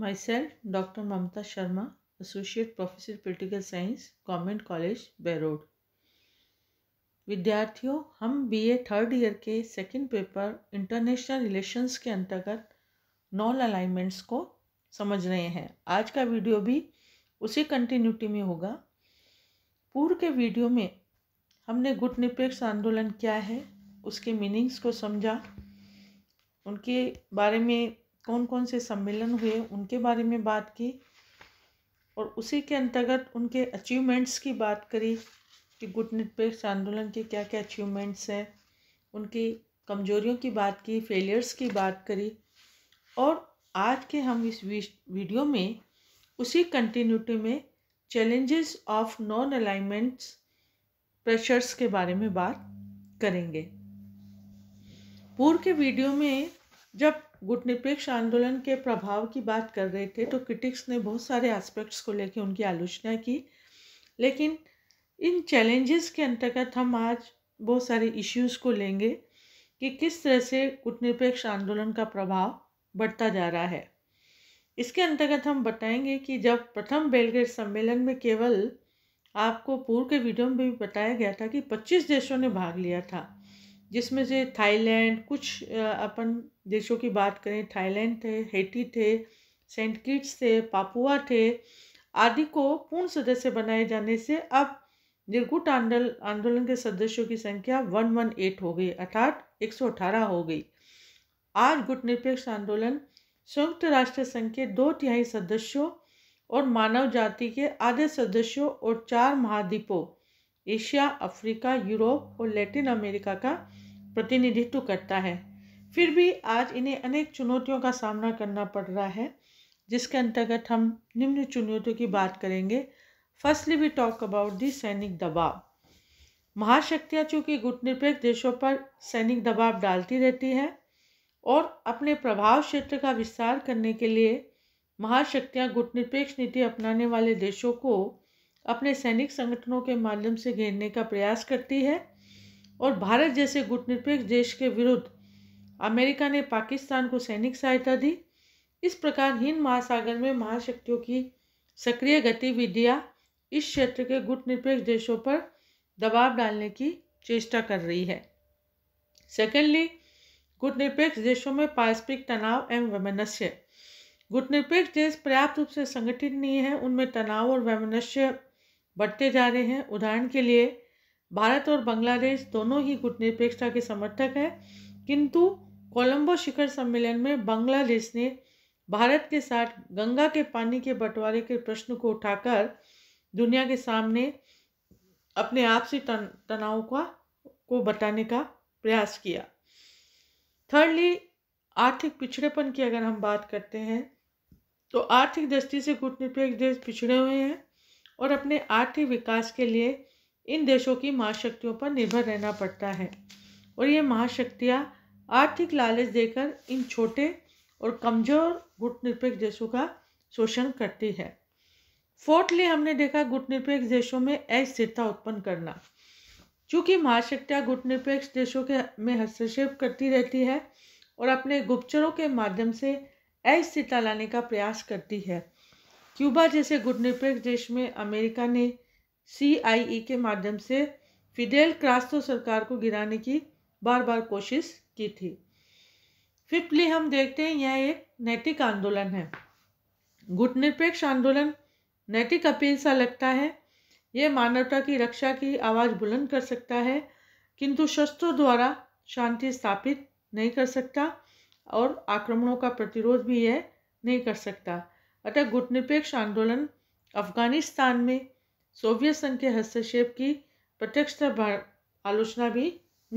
Myself, Dr. Mamta Sharma, Associate Professor Political Science, Government College, बैरोड विद्यार्थियों हम BA third year के second paper international relations के अंतर्गत नॉन अलाइनमेंट्स को समझ रहे हैं आज का वीडियो भी उसी कंटिन्यूटी में होगा पूर्व के वीडियो में हमने गुट निरपेक्ष आंदोलन क्या है उसके मीनिंग्स को समझा उनके बारे में कौन कौन से सम्मेलन हुए उनके बारे में बात की और उसी के अंतर्गत उनके अचीवमेंट्स की बात करी कि गुट निरपेक्ष आंदोलन के क्या क्या अचीवमेंट्स हैं उनकी कमजोरियों की बात की फेलियर्स की बात करी और आज के हम इस वीडियो में उसी कंटिन्यूटी में challenges of non alignments pressures के बारे में बात करेंगे पूर्व के वीडियो में जब गुटनिरपेक्ष आंदोलन के प्रभाव की बात कर रहे थे तो क्रिटिक्स ने बहुत सारे एस्पेक्ट्स को लेकर उनकी आलोचना की लेकिन इन चैलेंजेस के अंतर्गत हम आज बहुत सारे इश्यूज़ को लेंगे कि किस तरह से गुटनिरपेक्ष आंदोलन का प्रभाव बढ़ता जा रहा है इसके अंतर्गत हम बताएंगे कि जब प्रथम बेलग्रेड सम्मेलन में केवल आपको पूर्व के वीडियो में भी बताया गया था कि 25 देशों ने भाग लिया था जिसमें से थाईलैंड कुछ अपन देशों की बात करें थाईलैंड थे हेटी थे सेंट किट्स थे पापुआ थे आदि को पूर्ण सदस्य बनाए जाने से अब निर्गुट आंदोलन आंदोलन के सदस्यों की संख्या वन वन एट हो गई अर्थात एक सौ अठारह हो गई आज गुट निरपेक्ष आंदोलन संयुक्त राष्ट्र संघ के दो तिहाई सदस्यों और मानव जाति के आधे सदस्यों और चार महाद्वीपों एशिया अफ्रीका यूरोप और लैटिन अमेरिका का प्रतिनिधित्व करता है फिर भी आज इन्हें अनेक चुनौतियों का सामना करना पड़ रहा है जिसके अंतर्गत हम निम्न चुनौतियों की बात करेंगे firstly we talk about the सैनिक दबाव महाशक्तियाँ चूँकि गुटनिरपेक्ष देशों पर सैनिक दबाव डालती रहती है और अपने प्रभाव क्षेत्र का विस्तार करने के लिए महाशक्तियाँ गुटनिरपेक्ष नीति अपनाने वाले देशों को अपने सैनिक संगठनों के माध्यम से घेरने का प्रयास करती है और भारत जैसे गुटनिरपेक्ष देश के विरुद्ध अमेरिका ने पाकिस्तान को सैनिक सहायता दी इस प्रकार हिंद महासागर में महाशक्तियों की सक्रिय गतिविधियां इस क्षेत्र के गुटनिरपेक्ष देशों पर दबाव डालने की चेष्टा कर रही है सेकेंडली गुटनिरपेक्ष देशों में पारस्परिक तनाव एवं वैमनस्य गुटनिरपेक्ष देश पर्याप्त रूप से संगठित नहीं है उनमें तनाव और वैमनस्य बढ़ते जा रहे हैं उदाहरण के लिए भारत और बांग्लादेश दोनों ही गुटनिरपेक्षता के समर्थक हैं किंतु कोलंबो शिखर सम्मेलन में बांग्लादेश ने भारत के साथ गंगा के पानी के बंटवारे के प्रश्न को उठाकर दुनिया के सामने अपने आपसी तन, तनाव का को बताने का प्रयास किया थर्डली आर्थिक पिछड़ेपन की अगर हम बात करते हैं तो आर्थिक दृष्टि से गुटनिरपेक्ष देश पिछड़े हुए हैं और अपने आर्थिक विकास के लिए इन देशों की महाशक्तियों पर निर्भर रहना पड़ता है और ये महाशक्तियाँ आर्थिक लालच देकर इन छोटे और कमज़ोर गुटनिरपेक्ष देशों का शोषण करती है फोर्थली हमने देखा गुटनिरपेक्ष देशों में अस्थिरता उत्पन्न करना चूँकि महाशक्तियाँ गुटनिरपेक्ष देशों के में हस्तक्षेप करती रहती है और अपने गुप्तचरों के माध्यम से अस्थिरता लाने का प्रयास करती है क्यूबा जैसे गुटनिरपेक्ष देश में अमेरिका ने सीआईई e के माध्यम से फिडेल क्रास्तो सरकार को गिराने की बार बार कोशिश की थी फिफ्थली हम देखते हैं यह एक नैतिक आंदोलन है गुटनिरपेक्ष आंदोलन नैतिक अपील सा लगता है यह मानवता की रक्षा की आवाज़ बुलंद कर सकता है किंतु शस्त्रों द्वारा शांति स्थापित नहीं कर सकता और आक्रमणों का प्रतिरोध भी यह नहीं कर सकता अतः गुटनिरपेक्ष आंदोलन अफगानिस्तान में सोवियत संघ के हस्तक्षेप की प्रत्यक्षता आलोचना भी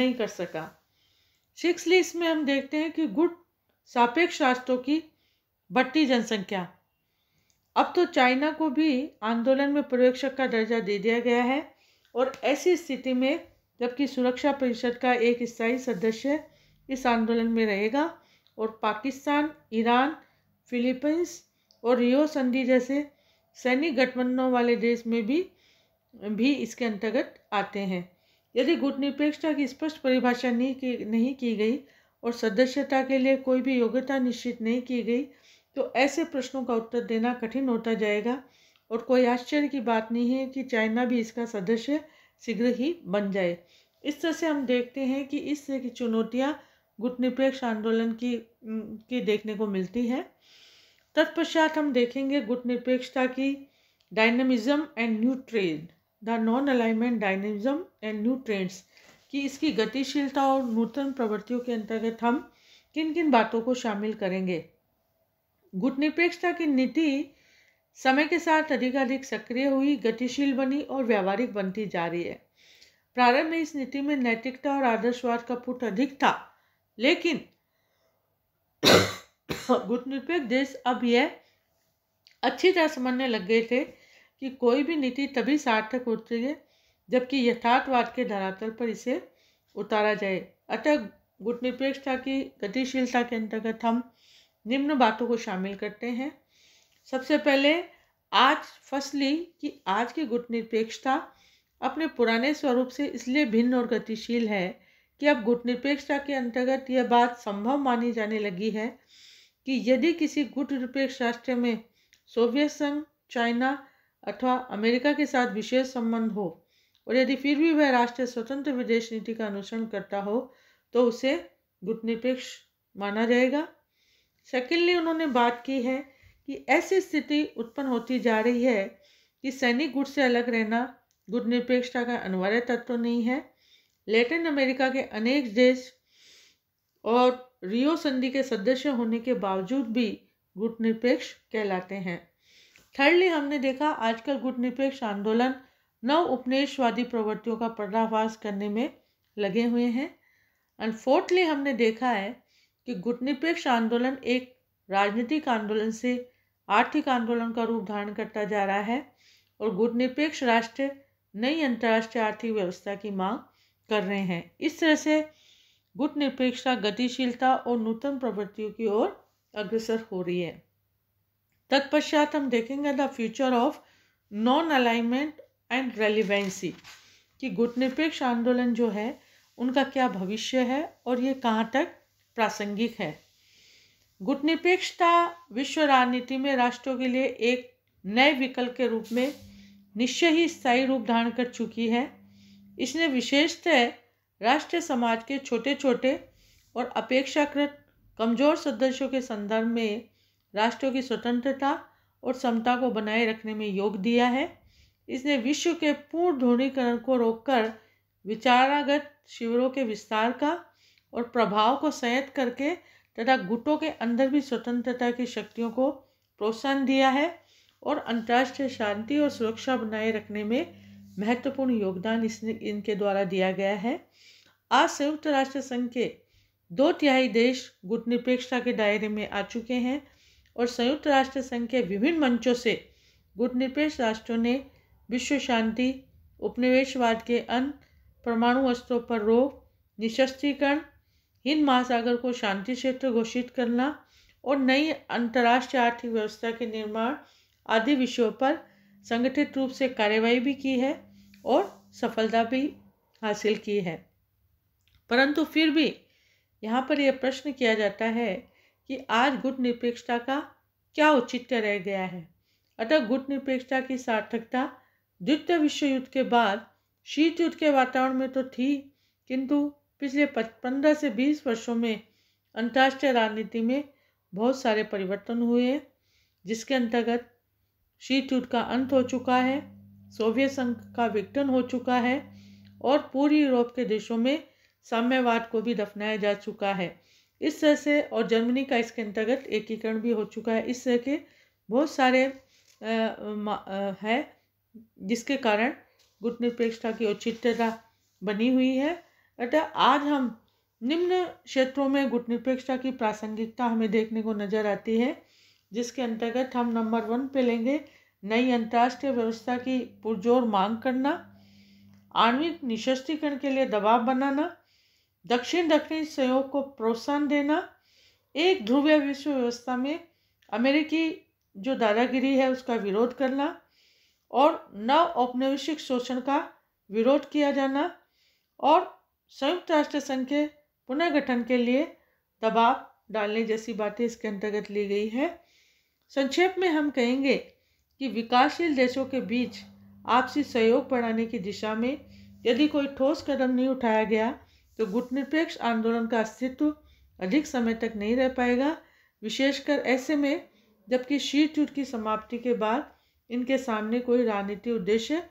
नहीं कर सका सिक्सली इसमें हम देखते हैं कि गुट सापेक्ष राष्ट्रों की बढ़ती जनसंख्या अब तो चाइना को भी आंदोलन में पर्यवेक्षक का दर्जा दे दिया गया है और ऐसी स्थिति में जबकि सुरक्षा परिषद का एक स्थायी सदस्य इस आंदोलन में रहेगा और पाकिस्तान ईरान फिलीपींस और रियो संधि जैसे सैनिक गठबंधनों वाले देश में भी भी इसके अंतर्गत आते हैं यदि गुटनिरपेक्षता की स्पष्ट परिभाषा नहीं की नहीं की गई और सदस्यता के लिए कोई भी योग्यता निश्चित नहीं की गई तो ऐसे प्रश्नों का उत्तर देना कठिन होता जाएगा और कोई आश्चर्य की बात नहीं है कि चाइना भी इसका सदस्य शीघ्र ही बन जाए इस तरह से हम देखते हैं कि इस तरह की चुनौतियाँ गुटनिरपेक्ष आंदोलन की की देखने को मिलती है तत्पश्चात हम देखेंगे गुट निरपेक्षता की dynamism and new trend the non alignment dynamism and new trends की इसकी गतिशीलता और नूतन प्रवृत्तियों के अंतर्गत हम किन किन बातों को शामिल करेंगे गुट निरपेक्षता की नीति समय के साथ अधिकाधिक सक्रिय हुई गतिशील बनी और व्यावहारिक बनती जा रही है प्रारंभ में इस नीति में नैतिकता और आदर्शवाद का पुट अधिक था लेकिन गुटनिरपेक्ष देश अब यह अच्छी तरह समझने लग गए थे कि कोई भी नीति तभी सार्थक होती है जबकि यथार्थवाद के धरातल पर इसे उतारा जाए अतः गुटनिरपेक्षता की गतिशीलता के अंतर्गत हम निम्न बातों को शामिल करते हैं सबसे पहले आज फसली कि आज की गुटनिरपेक्षता अपने पुराने स्वरूप से इसलिए भिन्न और गतिशील है कि अब गुटनिरपेक्षता के अंतर्गत यह बात संभव मानी जाने लगी है कि यदि किसी गुट निरपेक्ष राष्ट्र में सोवियत संघ चाइना अथवा अमेरिका के साथ विशेष संबंध हो और यदि फिर भी वह राष्ट्र स्वतंत्र विदेश नीति का अनुसरण करता हो तो उसे गुटनिरपेक्ष माना जाएगा सेकेंडली उन्होंने बात की है कि ऐसी स्थिति उत्पन्न होती जा रही है कि सैनिक गुट से अलग रहना गुटनिरपेक्षता का अनिवार्य तत्व नहीं है लैटिन अमेरिका के अनेक देश और रियो संधि के सदस्य होने के बावजूद भी गुटनिरपेक्ष कहलाते हैं थर्डली हमने देखा आजकल गुटनिरपेक्ष आंदोलन नव उपनिवेशवादी प्रवृत्तियों का पर्दाफाश करने में लगे हुए हैं एंड फोर्थली हमने देखा है कि गुटनिरपेक्ष आंदोलन एक राजनीतिक आंदोलन से आर्थिक आंदोलन का रूप धारण करता जा रहा है और गुटनिरपेक्ष राष्ट्र नई अंतर्राष्ट्रीय आर्थिक व्यवस्था की मांग कर रहे हैं इस तरह से गुट निरपेक्षता गतिशीलता और नूतन प्रवृत्तियों की ओर अग्रसर हो रही है तत्पश्चात हम देखेंगे the future of non alignment and relevancy कि गुट निरपेक्ष आंदोलन जो है उनका क्या भविष्य है और ये कहाँ तक प्रासंगिक है गुट निरपेक्षता विश्व राजनीति में राष्ट्रों के लिए एक नए विकल्प के रूप में निश्चय ही स्थायी रूप धारण कर चुकी है इसने विशेषतः राष्ट्रीय समाज के छोटे छोटे और अपेक्षाकृत कमज़ोर सदस्यों के संदर्भ में राष्ट्रों की स्वतंत्रता और समता को बनाए रखने में योग दिया है इसने विश्व के पूर्ण ध्रुणीकरण को रोककर विचारागत शिविरों के विस्तार का और प्रभाव को संयत करके तथा गुटों के अंदर भी स्वतंत्रता की शक्तियों को प्रोत्साहन दिया है और अंतर्राष्ट्रीय शांति और सुरक्षा बनाए रखने में महत्वपूर्ण योगदान इसने इनके द्वारा दिया गया है आज संयुक्त राष्ट्र संघ के दो तिहाई देश गुटनिरपेक्षता के दायरे में आ चुके हैं और संयुक्त राष्ट्र संघ के विभिन्न मंचों से गुटनिरपेक्ष राष्ट्रों ने विश्व शांति उपनिवेशवाद के अंत परमाणु अस्त्रों पर रोक निशस्त्रीकरण हिंद महासागर को शांति क्षेत्र घोषित करना और नई अंतर्राष्ट्रीय आर्थिक व्यवस्था के निर्माण आदि विषयों पर संगठित रूप से कार्यवाही भी की है और सफलता भी हासिल की है परंतु फिर भी यहाँ पर यह प्रश्न किया जाता है कि आज गुट निरपेक्षता का क्या औचित्य रह गया है अतः गुट निरपेक्षता की सार्थकता द्वितीय विश्व युद्ध के बाद शीत युद्ध के वातावरण में तो थी किंतु पिछले पंद्रह से बीस वर्षों में अंतर्राष्ट्रीय राजनीति में बहुत सारे परिवर्तन हुए हैं जिसके अंतर्गत शीत युद्ध का अंत हो चुका है सोवियत संघ का विघटन हो चुका है और पूरी यूरोप के देशों में साम्यवाद को भी दफनाया जा चुका है इस तरह से और जर्मनी का इसके अंतर्गत एकीकरण भी हो चुका है इस तरह के बहुत सारे हैं जिसके कारण गुटनिरपेक्षता की औचित्यता बनी हुई है अतः आज हम निम्न क्षेत्रों में गुटनिरपेक्षता की प्रासंगिकता हमें देखने को नज़र आती है जिसके अंतर्गत हम नंबर वन पे लेंगे नई अंतर्राष्ट्रीय व्यवस्था की पुरजोर मांग करना आणविक निशस्त्रीकरण के लिए दबाव बनाना दक्षिण दक्षिणी सहयोग को प्रोत्साहन देना एक ध्रुवीय विश्व व्यवस्था में अमेरिकी जो दादागिरी है उसका विरोध करना और नव औपनिवेशिक शोषण का विरोध किया जाना और संयुक्त राष्ट्र संघ के पुनर्गठन के लिए दबाव डालने जैसी बातें इसके अंतर्गत ली गई है संक्षेप में हम कहेंगे कि विकासशील देशों के बीच आपसी सहयोग बढ़ाने की दिशा में यदि कोई ठोस कदम नहीं उठाया गया तो गुटनिरपेक्ष आंदोलन का अस्तित्व अधिक समय तक नहीं रह पाएगा विशेषकर ऐसे में जबकि शीत युद्ध की समाप्ति के बाद इनके सामने कोई राजनीतिक उद्देश्य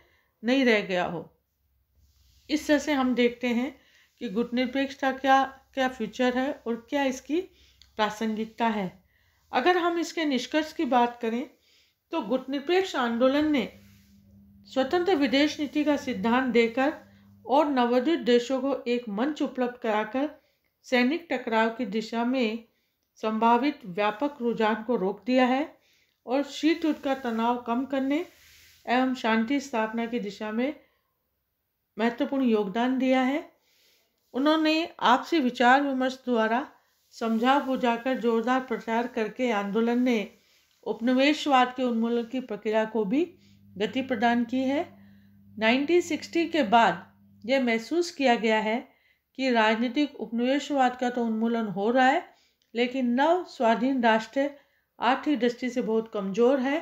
नहीं रह गया हो इस तरह से हम देखते हैं कि गुटनिरपेक्षता का क्या क्या फ्यूचर है और क्या इसकी प्रासंगिकता है अगर हम इसके निष्कर्ष की बात करें तो गुटनिरपेक्ष आंदोलन ने स्वतंत्र विदेश नीति का सिद्धांत देकर और नवोदित देशों को एक मंच उपलब्ध कराकर सैनिक टकराव की दिशा में संभावित व्यापक रुझान को रोक दिया है और शीत युद्ध का तनाव कम करने एवं शांति स्थापना की दिशा में महत्वपूर्ण योगदान दिया है उन्होंने आपसी विचार विमर्श द्वारा समझा बुझाकर जोरदार प्रचार करके आंदोलन ने उपनिवेशवाद के उन्मूलन की प्रक्रिया को भी गति प्रदान की है 1960 के बाद यह महसूस किया गया है कि राजनीतिक उपनिवेशवाद का तो उन्मूलन हो रहा है लेकिन नव स्वाधीन राष्ट्र आर्थिक दृष्टि से बहुत कमज़ोर है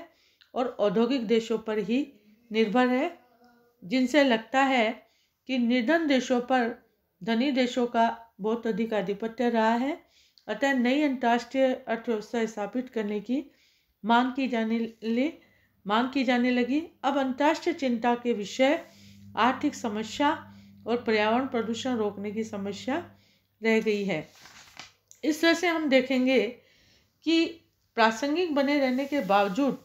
और औद्योगिक देशों पर ही निर्भर है जिनसे लगता है कि निर्धन देशों पर धनी देशों का बहुत अधिक आधिपत्य रहा है अतः नई अंतर्राष्ट्रीय अर्थव्यवस्था स्थापित करने की मांग की जाने ले मांग की जाने लगी अब अंतर्राष्ट्रीय चिंता के विषय आर्थिक समस्या और पर्यावरण प्रदूषण रोकने की समस्या रह गई है इस तरह से हम देखेंगे कि प्रासंगिक बने रहने के बावजूद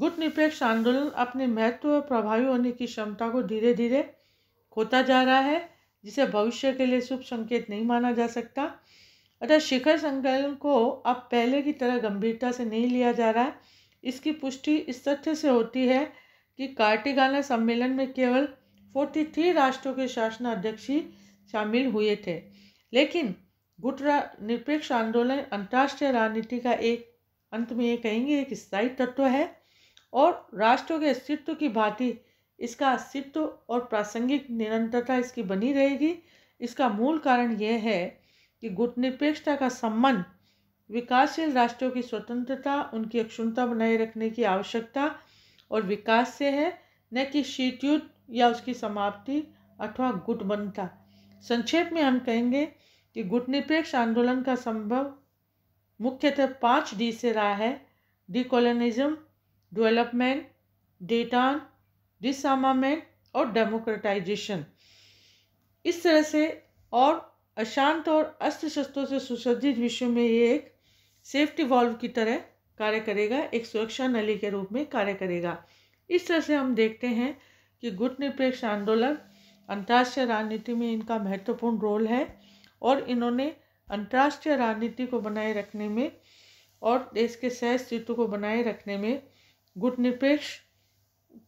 गुट निरपेक्ष आंदोलन अपने महत्व और प्रभावी होने की क्षमता को धीरे धीरे खोता जा रहा है जिसे भविष्य के लिए शुभ संकेत नहीं माना जा सकता अतः शिखर संकलन को अब पहले की तरह गंभीरता से नहीं लिया जा रहा है इसकी पुष्टि इस तथ्य से होती है कि कार्टिगाना सम्मेलन में केवल फोर्टी थ्री राष्ट्रों के शासनाध्यक्ष ही शामिल हुए थे लेकिन गुट निरपेक्ष आंदोलन अंतर्राष्ट्रीय राजनीति का एक अंत में ये कहेंगे एक स्थायी तत्व है और राष्ट्रों के अस्तित्व की भांति इसका अस्तित्व और प्रासंगिक निरंतरता इसकी बनी रहेगी इसका मूल कारण यह है कि गुटनिरपेक्षता का संबंध विकासशील राष्ट्रों की स्वतंत्रता उनकी अक्षुणता बनाए रखने की आवश्यकता और विकास से है न कि शीतयुद्ध या उसकी समाप्ति अथवा गुटबंधता संक्षेप में हम कहेंगे कि गुटनिरपेक्ष आंदोलन का संभव मुख्यतः पाँच डी से रहा है डिकोलोनिज्म डेवलपमेंट डेटान डिसमामेंट और डेमोक्रेटाइजेशन इस तरह से और अशांत और अस्त्र शस्त्रों से सुसज्जित विश्व में ये एक सेफ्टी वॉल्व की तरह कार्य करेगा एक सुरक्षा नली के रूप में कार्य करेगा इस तरह से हम देखते हैं कि गुट निरपेक्ष आंदोलन अंतर्राष्ट्रीय राजनीति में इनका महत्वपूर्ण रोल है और इन्होंने अंतर्राष्ट्रीय राजनीति को बनाए रखने में और देश के सह अस्तित्व को बनाए रखने में गुट निरपेक्ष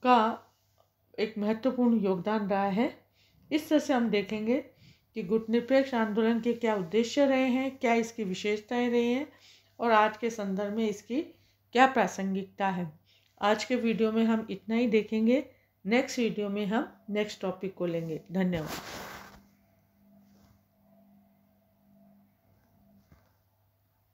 का एक महत्वपूर्ण योगदान रहा है इस तरह से हम देखेंगे कि गुट निरपेक्ष आंदोलन के क्या उद्देश्य रहे हैं क्या इसकी विशेषताएं रही हैं और आज के संदर्भ में इसकी क्या प्रासंगिकता है आज के वीडियो में हम इतना ही देखेंगे नेक्स्ट वीडियो में हम नेक्स्ट टॉपिक को लेंगे धन्यवाद